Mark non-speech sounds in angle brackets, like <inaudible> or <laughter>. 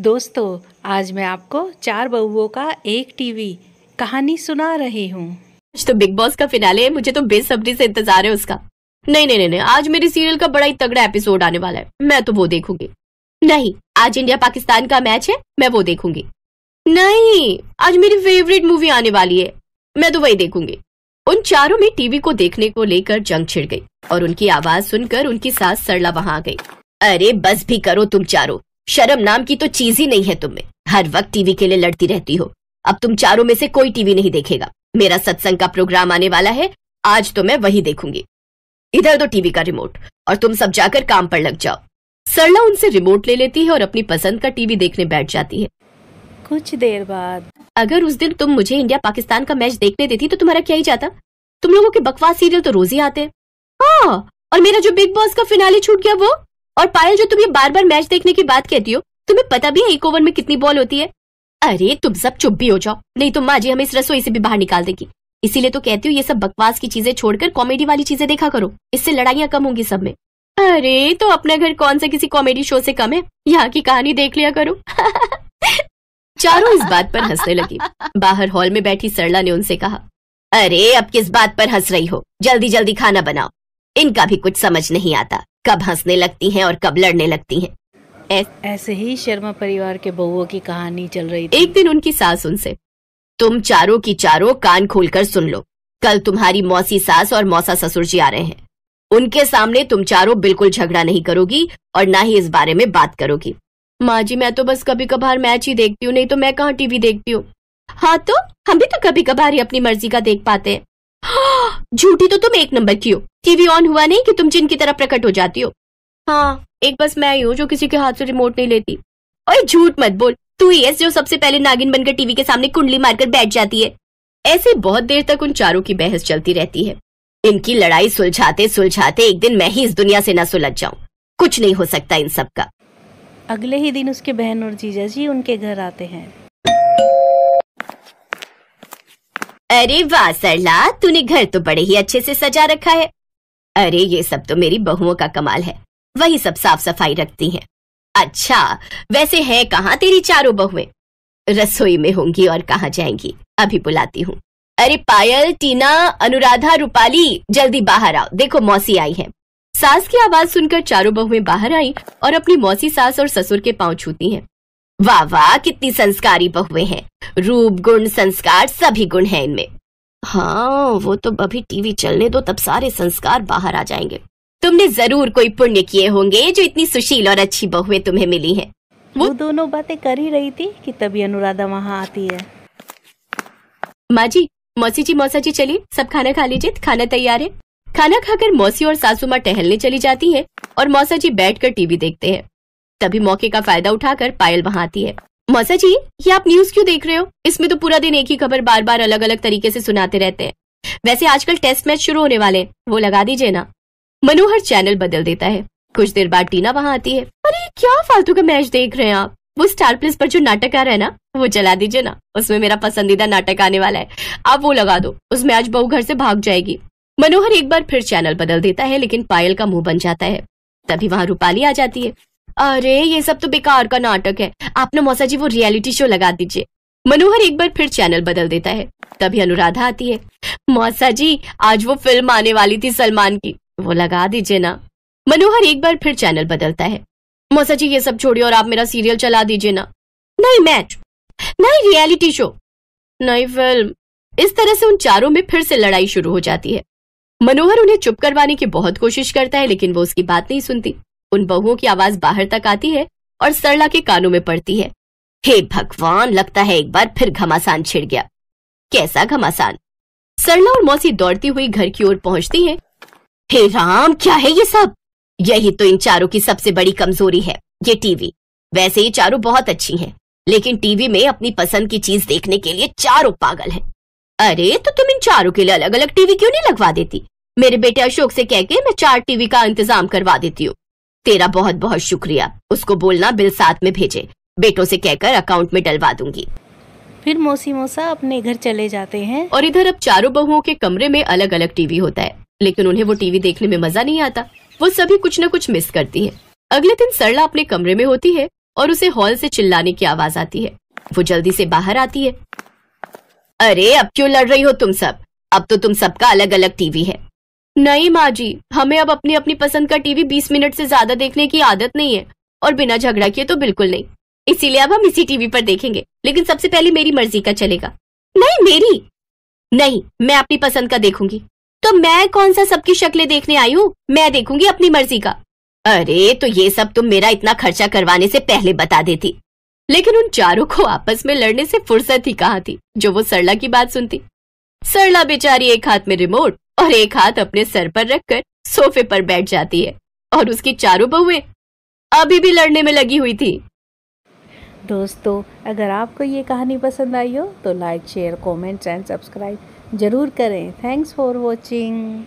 दोस्तों आज मैं आपको चार बहुओं का एक टीवी कहानी सुना रही हूँ आज तो बिग बॉस का फिनाले है मुझे तो बेसब्री से इंतजार है उसका नहीं नहीं नहीं, नहीं आज मेरे सीरियल का बड़ा ही तगड़ा एपिसोड आने वाला है मैं तो वो देखूंगी नहीं आज इंडिया पाकिस्तान का मैच है मैं वो देखूंगी नहीं आज मेरी फेवरेट मूवी आने वाली है मैं तो वही देखूंगी उन चारों में टीवी को देखने को लेकर जंग छिड़ गई और उनकी आवाज सुनकर उनकी सास सरला वहां आ गई अरे बस भी करो तुम चारों शर्म नाम की तो चीज ही नहीं है तुम्हें हर वक्त टीवी के लिए लड़ती रहती हो अब तुम चारों में से कोई टीवी नहीं देखेगा मेरा सत्संग का प्रोग्राम आने वाला है आज तो मैं वही देखूंगी इधर दो टीवी का रिमोट और तुम सब जाकर काम पर लग जाओ सरला उनसे रिमोट ले लेती है और अपनी पसंद का टीवी देखने बैठ जाती है कुछ देर बाद अगर उस दिन तुम मुझे इंडिया पाकिस्तान का मैच देखने देती तो तुम्हारा क्या ही जाता तुम लोगों के बकवास सीरियल तो रोज ही आते हाँ और मेरा जो बिग बॉस का फिनाली छूट गया वो और पायल जो तुम ये बार बार मैच देखने की बात कहती हो तुम्हें पता भी है एक ओवर में कितनी बॉल होती है अरे तुम सब चुप भी हो जाओ नहीं तो माँ जी हमें इस रसोई से भी बाहर निकाल देगी इसीलिए तो कहती हूँ ये सब बकवास की चीजें छोड़कर कॉमेडी वाली चीजें देखा करो इससे लड़ाइयाँ कम होंगी सब में अरे तो अपना घर कौन सा किसी कॉमेडी शो से कम है यहाँ की कहानी देख लिया करो <laughs> चारों इस बात पर हंसने लगी बाहर हॉल में बैठी सरला ने उनसे कहा अरे अब किस बात पर हंस रही हो जल्दी जल्दी खाना बनाओ इनका भी कुछ समझ नहीं आता कब हंसने लगती हैं और कब लड़ने लगती हैं ऐस... ऐसे ही शर्मा परिवार के बहुओं की कहानी चल रही थी। एक दिन उनकी सास उनसे तुम चारों की चारों कान खोलकर सुन लो कल तुम्हारी मौसी सास और मौसा ससुर जी आ रहे हैं उनके सामने तुम चारों बिल्कुल झगड़ा नहीं करोगी और ना ही इस बारे में बात करोगी माँ जी मैं तो बस कभी कभार मैच ही देखती हूँ नहीं तो मैं कहाँ टीवी देखती हूँ हाँ तो हम भी तो कभी कभार ही अपनी मर्जी का देख पाते हैं झूठी तो तुम एक नंबर की हो टीवी ऑन हुआ नहीं कि तुम जिन की तरह प्रकट हो जाती हो हाँ एक बस मैं ही हूँ जो किसी के हाथ से रिमोट नहीं लेती और झूठ मत बोल तू ही जो सबसे पहले नागिन बनकर टीवी के सामने कुंडली मारकर बैठ जाती है ऐसे बहुत देर तक उन चारों की बहस चलती रहती है इनकी लड़ाई सुलझाते सुलझाते एक दिन मैं ही इस दुनिया से न सुलझ जाऊं कुछ नहीं हो सकता इन सब का अगले ही दिन उसके बहन और जीजा जी उनके घर आते हैं अरे वाह सरला तूने घर तो बड़े ही अच्छे से सजा रखा है अरे ये सब तो मेरी बहुओं का कमाल है वही सब साफ सफाई रखती हैं अच्छा वैसे है कहाँ तेरी चारों बहुएं रसोई में होंगी और कहाँ जाएंगी अभी बुलाती हूँ अरे पायल टीना अनुराधा रूपाली जल्दी बाहर आओ देखो मौसी आई है सास की आवाज सुनकर चारों बहुएं बाहर आई और अपनी मौसी सास और ससुर के पांव छूती हैं वाह वाह कितनी संस्कारी बहुए हैं रूप गुण संस्कार सभी गुण हैं इनमें हाँ वो तो अभी टीवी चलने दो तब सारे संस्कार बाहर आ जाएंगे तुमने जरूर कोई पुण्य किए होंगे जो इतनी सुशील और अच्छी बहुए तुम्हें मिली हैं वो, वो दोनों बातें कर ही रही थी कि तभी अनुराधा वहाँ आती है माँ जी मौसी जी मौसा जी चलिए सब खाना खा लीजिए खाना तैयार है खाना खाकर मौसी और सासू माँ टहलने चली जाती है और मौसा जी बैठ कर टीवी देखते हैं तभी मौके का फायदा उठाकर पायल वहाँ आती है मौसा जी ये आप न्यूज क्यों देख रहे हो इसमें तो पूरा दिन एक ही खबर बार बार अलग अलग तरीके से सुनाते रहते हैं वैसे आजकल टेस्ट मैच शुरू होने वाले वो लगा दीजिए ना मनोहर चैनल बदल देता है कुछ देर बाद टीना वहाँ आती है अरे क्या फालतू का मैच देख रहे हैं आप वो स्टार प्लस पर जो नाटक आ रहा है ना वो चला दीजिए ना उसमें मेरा पसंदीदा नाटक आने वाला है आप वो लगा दो उसमें आज बहू घर से भाग जाएगी मनोहर एक बार फिर चैनल बदल देता है लेकिन पायल का मुंह बन जाता है तभी वहाँ रूपाली आ जाती है अरे ये सब तो बेकार का नाटक है आप ना मौसा जी वो रियलिटी शो लगा दीजिए मनोहर एक बार फिर चैनल बदल देता है तभी अनुराधा आती है मौसा जी आज वो फिल्म आने वाली थी सलमान की वो लगा दीजिए ना मनोहर एक बार फिर चैनल बदलता है मौसा जी ये सब छोड़िए और आप मेरा सीरियल चला दीजिए ना नहीं मैच नहीं रियलिटी शो नहीं फिल्म इस तरह से उन चारों में फिर से लड़ाई शुरू हो जाती है मनोहर उन्हें चुप करवाने की बहुत कोशिश करता है लेकिन वो उसकी बात नहीं सुनती उन बहुओं की आवाज बाहर तक आती है और सरला के कानों में पड़ती है हे भगवान लगता है एक बार फिर घमासान छिड़ गया कैसा घमासान सरला और मौसी दौड़ती हुई घर की ओर पहुंचती हैं। हे राम क्या है ये सब यही तो इन चारों की सबसे बड़ी कमजोरी है ये टीवी वैसे ये चारों बहुत अच्छी हैं, लेकिन टीवी में अपनी पसंद की चीज देखने के लिए चारों पागल हैं। अरे तो तुम इन चारों के लिए अलग अलग टीवी क्यों नहीं लगवा देती मेरे बेटे अशोक से कह के मैं चार टीवी का इंतजाम करवा देती हूँ तेरा बहुत बहुत शुक्रिया उसको बोलना बिल साथ में भेजे बेटों से कहकर अकाउंट में डलवा दूंगी फिर मौसी मौसा अपने घर चले जाते हैं और इधर अब चारों बहुओं के कमरे में अलग अलग टीवी होता है लेकिन उन्हें वो टीवी देखने में मजा नहीं आता वो सभी कुछ न कुछ मिस करती है अगले दिन सरला अपने कमरे में होती है और उसे हॉल से चिल्लाने की आवाज आती है वो जल्दी से बाहर आती है अरे अब क्यों लड़ रही हो तुम सब अब तो तुम सबका अलग अलग टीवी है नहीं माँ जी हमें अब अपनी अपनी पसंद का टीवी बीस मिनट से ज्यादा देखने की आदत नहीं है और बिना झगड़ा किए तो बिल्कुल नहीं इसीलिए अब हम इसी टीवी पर देखेंगे लेकिन सबसे पहले मेरी मर्जी का चलेगा नहीं मेरी नहीं मैं अपनी पसंद का देखूंगी तो मैं कौन सा सबकी शक्लें देखने आई हूँ मैं देखूंगी अपनी मर्जी का अरे तो ये सब तुम मेरा इतना खर्चा करवाने से पहले बता देती लेकिन उन चारों को आपस में लड़ने से फुर्सत ही कहा थी जो वो सरला की बात सुनती सरला बेचारी एक हाथ में रिमोट और एक हाथ अपने सर पर रखकर सोफे पर बैठ जाती है और उसकी चारों बहुएं अभी भी लड़ने में लगी हुई थी दोस्तों अगर आपको ये कहानी पसंद आई हो तो like share comment and subscribe ज़रूर करें थैंक्स फॉर वॉचिंग